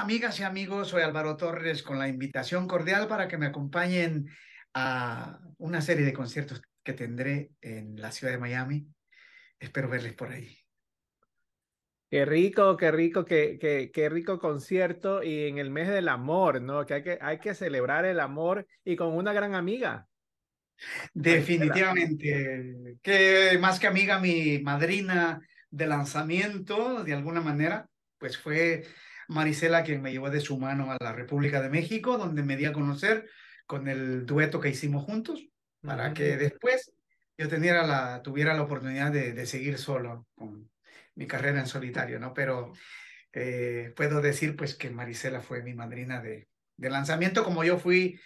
Amigas y amigos, soy Álvaro Torres con la invitación cordial para que me acompañen a una serie de conciertos que tendré en la ciudad de Miami. Espero verles por ahí. Qué rico, qué rico, qué, qué, qué, rico concierto y en el mes del amor, ¿no? Que hay que, hay que celebrar el amor y con una gran amiga. Definitivamente, que más que amiga, mi madrina de lanzamiento, de alguna manera, pues fue Marisela quien me llevó de su mano a la República de México, donde me di a conocer con el dueto que hicimos juntos, para que mm. después yo tuviera la, oportunidad de, seguir solo con mi carrera en solitario, ¿no? Pero eh, puedo decir pues que Marisela fue mi madrina de, lanzamiento, como yo fui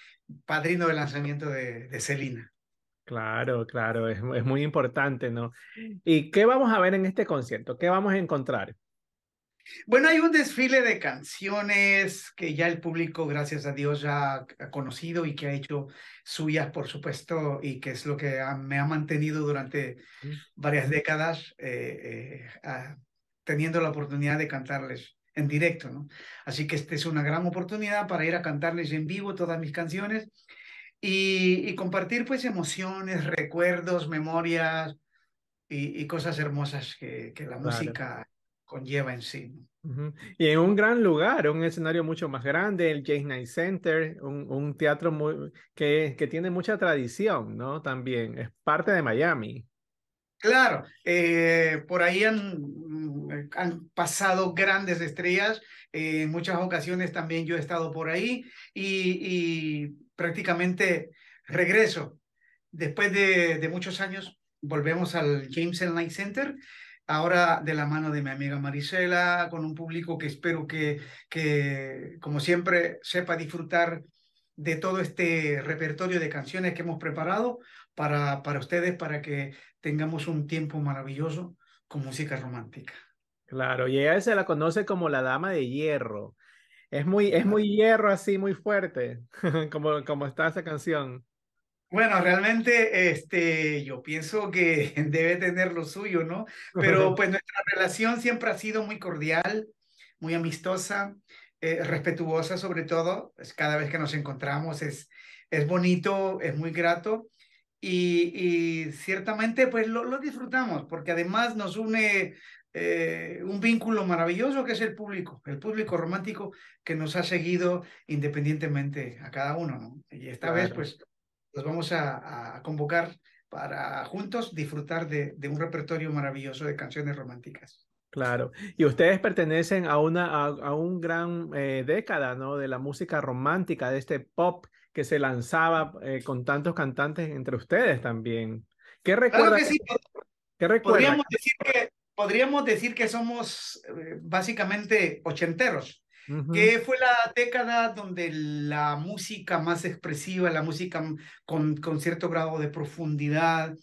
padrino de lanzamiento de, de Claro, claro, es, es muy importante, ¿no? ¿Y qué vamos a ver en este concierto? ¿Qué vamos a encontrar? Bueno, hay un desfile de canciones que ya el público, gracias a Dios, ya ha conocido y que ha hecho suyas, por supuesto, y que es lo que me ha mantenido durante varias décadas, eh, eh, teniendo la oportunidad de cantarles en directo, Así que esta es una gran oportunidad para ir a cantarles en vivo todas mis canciones y, compartir pues emociones, recuerdos, memorias y, cosas hermosas que, que la música conlleva en sí. Y en un gran lugar, un escenario mucho más grande, el James Knight Center, un, teatro muy, que, que, tiene mucha tradición, ¿no? También es parte de Miami. Claro, eh, por ahí han, mm, han, pasado grandes estrellas, eh, en muchas ocasiones también yo he estado por ahí y, prácticamente regreso. Después de, muchos años, volvemos al James Knight Center ahora de la mano de mi amiga Marisela, con un público que espero que, que como siempre, sepa disfrutar de todo este repertorio de canciones que hemos preparado para, para ustedes, para que tengamos un tiempo maravilloso con música romántica. Claro, y ella se la conoce como la dama de hierro. Es muy, es muy hierro así, muy fuerte, como, como está esa canción. Bueno, realmente este, yo pienso que debe tener lo suyo, ¿no? Pero pues nuestra relación siempre ha sido muy cordial, muy amistosa, eh, respetuosa sobre todo. cada vez que nos encontramos es, es bonito, es muy grato y, y ciertamente pues lo, lo, disfrutamos porque además nos une eh, un vínculo maravilloso que es el público, el público romántico que nos ha seguido independientemente a cada uno, ¿no? Y esta vez pues nos vamos a, convocar para juntos disfrutar de, un repertorio maravilloso de canciones románticas. Claro, y ustedes pertenecen a una a, un gran eh, década, ¿no? De la música romántica, de este pop que se lanzaba eh, con tantos cantantes entre ustedes también. ¿Qué recuerda? Podríamos decir que podríamos decir que somos eh, básicamente ochenteros que fue la década donde la música más expresiva, la música con, con cierto grado de profundidad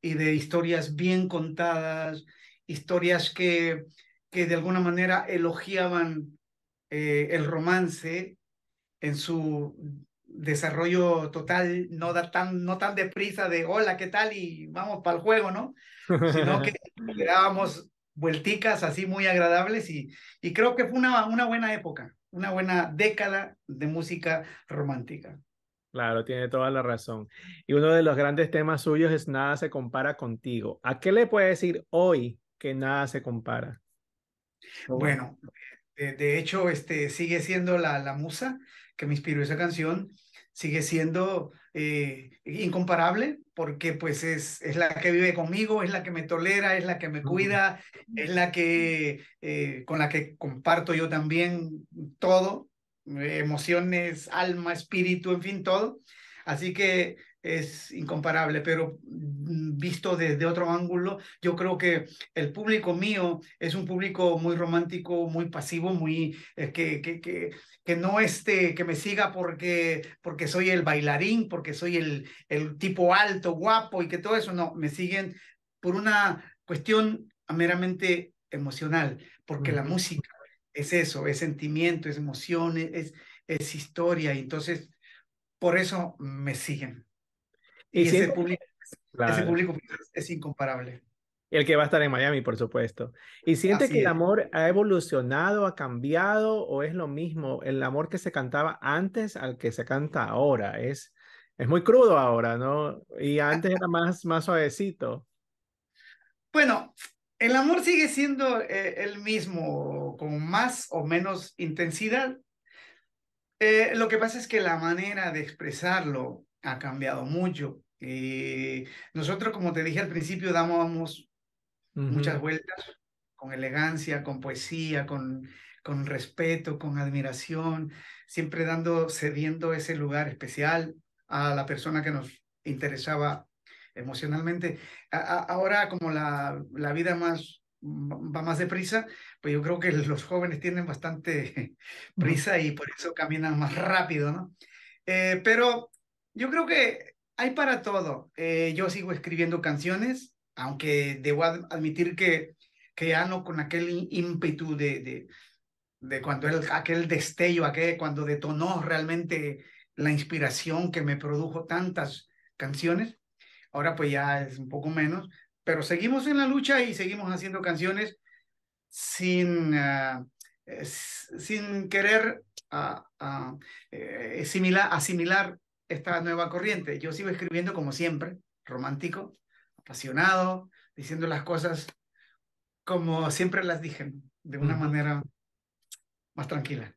y de historias bien contadas, historias que, que de alguna manera elogiaban eh, el romance en su desarrollo total, no, da tan, no tan deprisa de hola, ¿qué tal? y vamos para el juego, ¿no? Sino que esperábamos vuelticas así muy agradables y, y creo que fue una, una buena época, una buena década de música romántica. Claro, tiene toda la razón. Y uno de los grandes temas suyos es Nada se compara contigo. ¿A qué le puede decir hoy que nada se compara? Bueno, de, hecho, este, sigue siendo la, la musa que me inspiró esa canción, sigue siendo eh, incomparable, porque pues es, es la que vive conmigo, es la que me tolera, es la que me cuida, es la que eh, con la que comparto yo también todo, emociones, alma, espíritu, en fin, todo. Así que es incomparable, pero mm, visto desde otro ángulo, yo creo que el público mío es un público muy romántico, muy pasivo, muy eh, que, que, que, no esté, que me siga porque, porque soy el bailarín, porque soy el, el tipo alto, guapo y que todo eso, no, me siguen por una cuestión meramente emocional, porque la música es eso, es sentimiento, es emoción, es, es historia, y entonces por eso me siguen. Y, ese, público, es incomparable. El que va a estar en Miami, por supuesto. ¿Y siente que el amor ha evolucionado, ha cambiado o es lo mismo el amor que se cantaba antes al que se canta ahora? Es, es muy crudo ahora, ¿no? Y antes era más, más suavecito. Bueno, el amor sigue siendo eh, el mismo, con más o menos intensidad. Eh, lo que pasa es que la manera de expresarlo ha cambiado mucho. y eh, nosotros, como te dije al principio, damos muchas vueltas con elegancia, con poesía, con, con respeto, con admiración, siempre dando, cediendo ese lugar especial a la persona que nos interesaba emocionalmente. ahora, como la, la vida más va más deprisa, pues yo creo que los jóvenes tienen bastante prisa y por eso caminan más rápido, ¿no? Eh, pero yo creo que hay para todo. Eh, yo sigo escribiendo canciones, aunque debo admitir que, que ya no con aquel ímpetu de, de, de cuando el, aquel destello, aquel, cuando detonó realmente la inspiración que me produjo tantas canciones. Ahora pues ya es un poco menos, pero seguimos en la lucha y seguimos haciendo canciones sin, ah, sin querer ah, ah, eh, asimilar, asimilar esta nueva corriente. Yo sigo escribiendo como siempre, romántico, apasionado, diciendo las cosas como siempre las dije, de una manera más tranquila.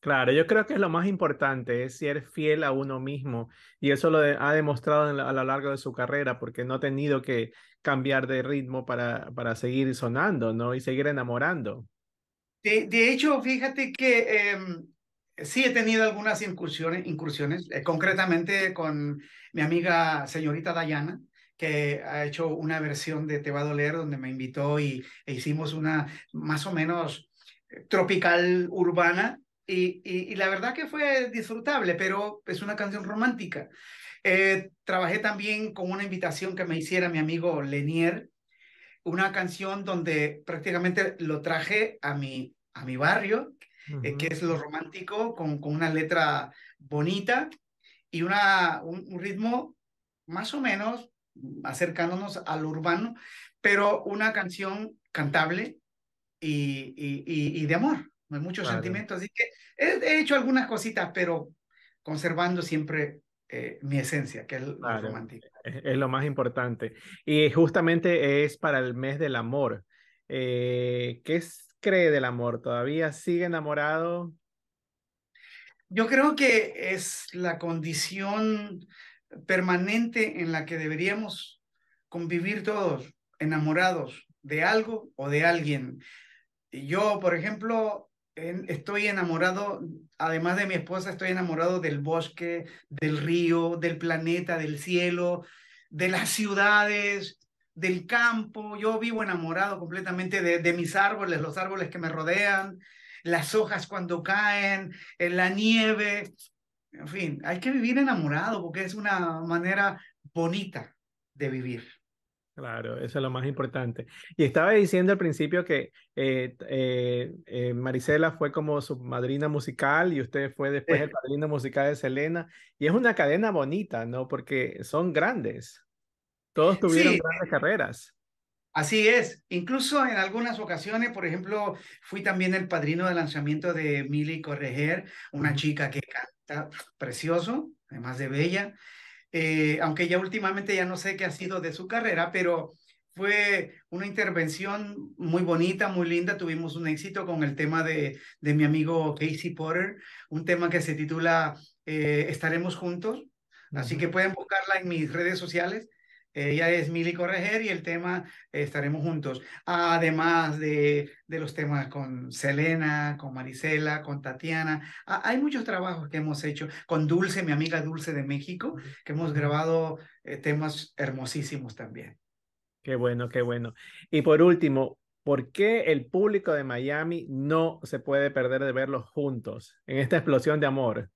Claro, yo creo que es lo más importante, es ser fiel a uno mismo. Y eso lo ha demostrado a lo largo de su carrera, porque no ha tenido que cambiar de ritmo para, para seguir sonando, ¿no? Y seguir enamorando. De, de hecho, fíjate que em, sí he tenido algunas incursiones, incursiones eh, concretamente con mi amiga señorita Dayana, que ha hecho una versión de Te va a doler, donde me invitó y e hicimos una más o menos eh, tropical urbana. Y, la verdad que fue disfrutable, pero es una canción romántica. Eh, trabajé también con una invitación que me hiciera mi amigo Lenier, una canción donde prácticamente lo traje a mi, a mi barrio, eh, que es lo romántico, con, una letra bonita y una, un, ritmo más o menos acercándonos al urbano, pero una canción cantable y, de amor, hay muchos sentimientos, así que he, hecho algunas cositas, pero conservando siempre eh, mi esencia, que es lo romántico. Es, lo más importante. Y justamente es para el mes del amor. Eh, que es cree del amor? ¿Todavía sigue enamorado? Yo creo que es la condición permanente en la que deberíamos convivir todos, enamorados de algo o de alguien. Yo, por ejemplo, estoy enamorado, además de mi esposa, estoy enamorado del bosque, del río, del planeta, del cielo, de las ciudades, del campo, yo vivo enamorado completamente de, mis árboles, los árboles que me rodean, las hojas cuando caen, eh, la nieve, en fin, hay que vivir enamorado porque es una manera bonita de vivir. Claro, eso es lo más importante. Y estaba diciendo al principio que eh, eh, eh Marisela fue como su madrina musical y usted fue después el padrino musical de Selena. Y es una cadena bonita, ¿no? Porque son grandes. Todos tuvieron grandes carreras. Así es. Incluso en algunas ocasiones, por ejemplo, fui también el padrino de lanzamiento de Milly Correger, una chica que canta precioso, además de bella. Eh, aunque ya últimamente ya no sé qué ha sido de su carrera, pero fue una intervención muy bonita, muy linda. Tuvimos un éxito con el tema de, de mi amigo Casey Potter, un tema que se titula eh, Estaremos juntos. Así que pueden buscarla en mis redes sociales ella es Mili Correger y el tema eh, estaremos juntos. Además de, de, los temas con Selena, con Marisela, con Tatiana. hay muchos trabajos que hemos hecho con Dulce, mi amiga Dulce de México, que hemos grabado eh, temas hermosísimos también. Qué bueno, qué bueno. Y por último, ¿por qué el público de Miami no se puede perder de verlos juntos en esta explosión de amor?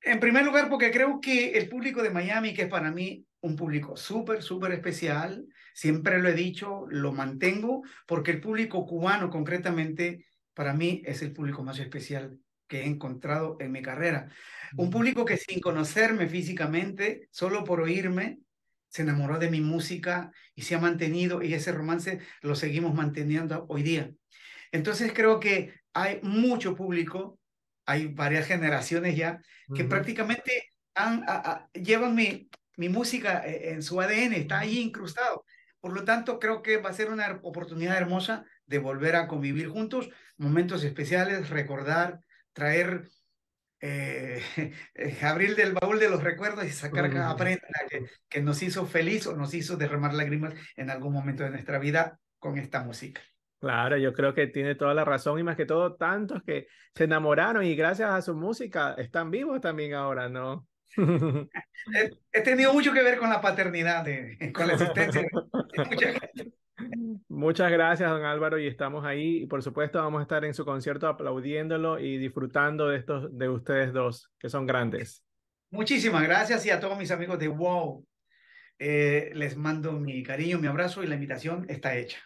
En primer lugar, porque creo que el público de Miami, que es para mí un público súper, súper especial. Siempre lo he dicho, lo mantengo, porque el público cubano concretamente para mí es el público más especial que he encontrado en mi carrera. Un público que sin conocerme físicamente, solo por oírme, se enamoró de mi música y se ha mantenido y ese romance lo seguimos manteniendo hoy día. Entonces creo que hay mucho público, hay varias generaciones ya, que prácticamente han, llevan mi, mi música eh, en su ADN está ahí incrustado. Por lo tanto, creo que va a ser una oportunidad hermosa de volver a convivir juntos, momentos especiales, recordar, traer, eh, eh abrir del baúl de los recuerdos y sacar cada prenda que nos hizo feliz o nos hizo derramar lágrimas en algún momento de nuestra vida con esta música. Claro, yo creo que tiene toda la razón y más que todo tantos que se enamoraron y gracias a su música están vivos también ahora, ¿no? he, tenido mucho que ver con la paternidad, con la existencia. Muchas gracias, don Álvaro, y estamos ahí. Y por supuesto, vamos a estar en su concierto aplaudiéndolo y disfrutando de estos de ustedes dos, que son grandes. Muchísimas gracias y a todos mis amigos de WOW. Eh, les mando mi cariño, mi abrazo y la invitación está hecha.